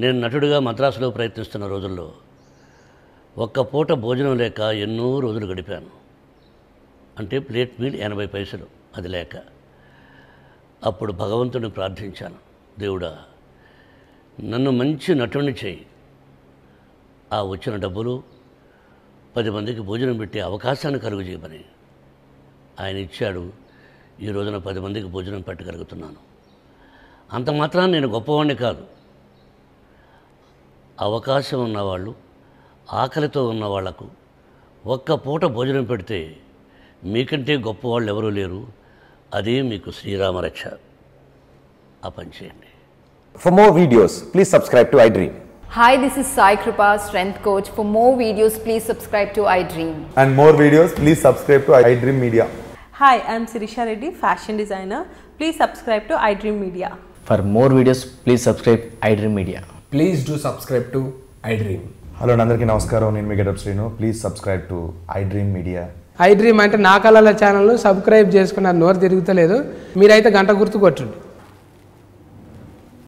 నేను నటుడిగా మద్రాసులో ప్రయత్నిస్తున్న రోజుల్లో ఒక్క పూట భోజనం లేక ఎన్నో రోజులు గడిపాను అంటే ప్లేట్ మీల్ ఎనభై పైసలు అది లేక అప్పుడు భగవంతుని ప్రార్థించాను దేవుడా నన్ను మంచి నటుడిని చేయి ఆ వచ్చిన డబ్బులు పది మందికి భోజనం పెట్టే అవకాశాన్ని కలుగు చేయమని ఆయన ఇచ్చాడు ఈ రోజున పది మందికి భోజనం పెట్టగలుగుతున్నాను అంత మాత్రాన్ని నేను గొప్పవాడిని కాదు అవకాశం ఉన్నవాళ్ళు ఆకలితో ఉన్న వాళ్లకు ఒక్క పూట భోజనం పెడితే మీకంటే గొప్పవాళ్ళు ఎవరూ లేరు అదే మీకు శ్రీరామరక్ష ఆ పని చేయండి for more videos please subscribe to iDream hi this is Sai Krupa strength coach for more videos please subscribe to iDream and more videos please subscribe to iDream media Hi, I'm Sirisha Reddy, fashion designer. Please subscribe to iDream Media. For more videos, please subscribe iDream Media. Please do subscribe to iDream. Hello అందరికీ నమస్కారం నేను మీ getup Srinu please subscribe to iDream media iDream అంటే నా కళల channel subscribe చేసుకున్న నోరు తిరుగుతలేదు మీరైతే గంట గుర్తు కొట్టండి